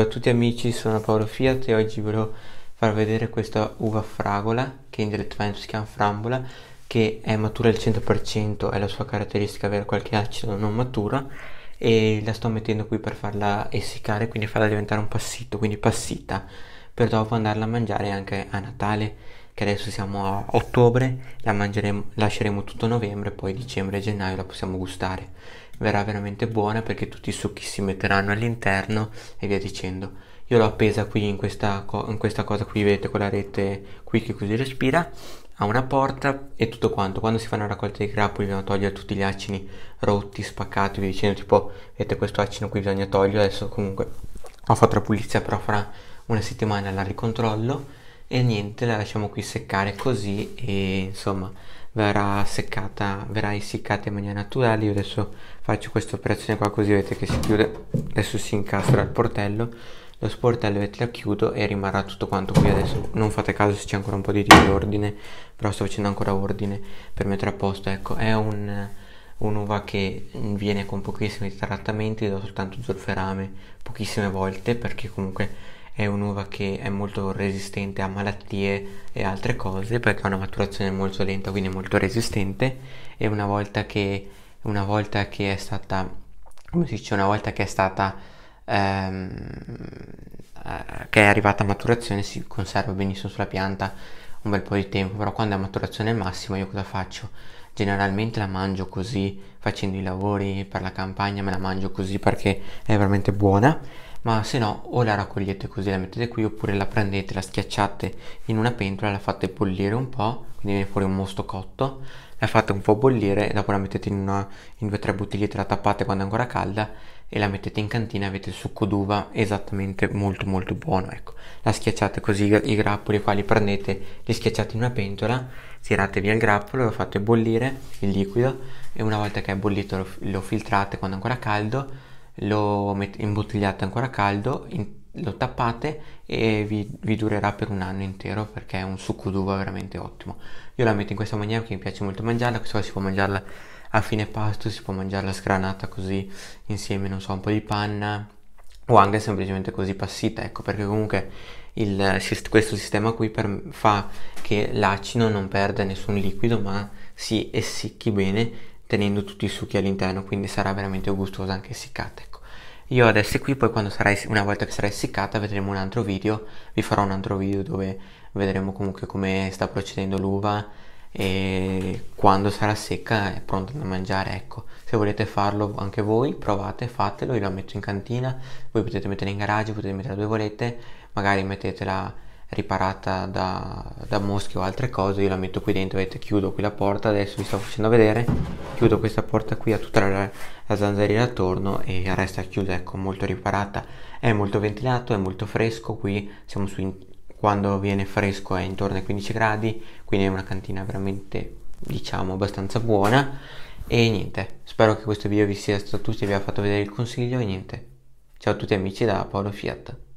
Ciao a tutti amici, sono Paolo Fiat e oggi volevo far vedere questa uva fragola, che in dialetto si chiama frambola, che è matura al 100%, è la sua caratteristica avere qualche acido non matura e la sto mettendo qui per farla essiccare, quindi farla diventare un passito, quindi passita, per dopo andarla a mangiare anche a Natale, che adesso siamo a ottobre, la mangeremo, lasceremo tutto novembre, poi dicembre e gennaio la possiamo gustare verrà veramente buona perché tutti i succhi si metteranno all'interno e via dicendo io l'ho appesa qui in questa, in questa cosa qui vedete con la rete qui che così respira ha una porta e tutto quanto quando si fanno una raccolta di grappoli bisogna togliere tutti gli acini rotti spaccati e via dicendo tipo vedete questo acino qui bisogna toglierlo adesso comunque ho fatto la pulizia però fra una settimana la ricontrollo e niente la lasciamo qui seccare così e insomma verrà seccata, verrà essiccata in maniera naturale. Io adesso faccio questa operazione qua così vedete che si chiude, adesso si incastra il portello, lo sportello vedete la chiudo e rimarrà tutto quanto qui adesso. Non fate caso se c'è ancora un po' di disordine, però sto facendo ancora ordine per mettere a posto, ecco, è un un'uva che viene con pochissimi trattamenti, do soltanto zolferame pochissime volte perché comunque è un'uva che è molto resistente a malattie e altre cose perché ha una maturazione molto lenta quindi molto resistente e una volta che, una volta che è stata come si dice una volta che è stata ehm, eh, che è arrivata a maturazione si conserva benissimo sulla pianta un bel po' di tempo però quando è a maturazione massima io cosa faccio? generalmente la mangio così facendo i lavori per la campagna me la mangio così perché è veramente buona ma se no o la raccogliete così la mettete qui oppure la prendete, la schiacciate in una pentola, la fate bollire un po', quindi viene fuori un mosto cotto, la fate un po' bollire e dopo la mettete in, una, in due o tre bottigliette, la tappate quando è ancora calda e la mettete in cantina avete il succo d'uva esattamente molto molto buono ecco la schiacciate così i grappoli qua li prendete li schiacciate in una pentola tirate via il grappolo lo fate bollire il liquido e una volta che è bollito lo, lo filtrate quando è ancora caldo lo imbottigliate ancora caldo, in, lo tappate e vi, vi, durerà per un anno intero perché è un succo d'uva veramente ottimo. Io la metto in questa maniera perché mi piace molto mangiarla, questa si può mangiarla a fine pasto, si può mangiarla sgranata così insieme, non so, un po' di panna o anche semplicemente così passita, ecco perché comunque il, questo sistema qui per, fa che l'acino non perda nessun liquido ma si essicchi bene tenendo tutti i succhi all'interno quindi sarà veramente gustosa anche essiccata ecco. io adesso qui poi quando sarà una volta che sarà essiccata vedremo un altro video vi farò un altro video dove vedremo comunque come sta procedendo l'uva e quando sarà secca è pronta da mangiare ecco se volete farlo anche voi provate fatelo io la metto in cantina voi potete metterla in garage potete metterla dove volete magari mettetela riparata da, da, mosche o altre cose, io la metto qui dentro, vedete, chiudo qui la porta, adesso vi sto facendo vedere, chiudo questa porta qui a tutta la, la zanzariera attorno e resta chiusa, ecco, molto riparata, è molto ventilato, è molto fresco, qui siamo su, in, quando viene fresco è intorno ai 15 gradi, quindi è una cantina veramente, diciamo, abbastanza buona, e niente, spero che questo video vi sia stato utile, vi abbia fatto vedere il consiglio, e niente, ciao a tutti amici da Paolo Fiat.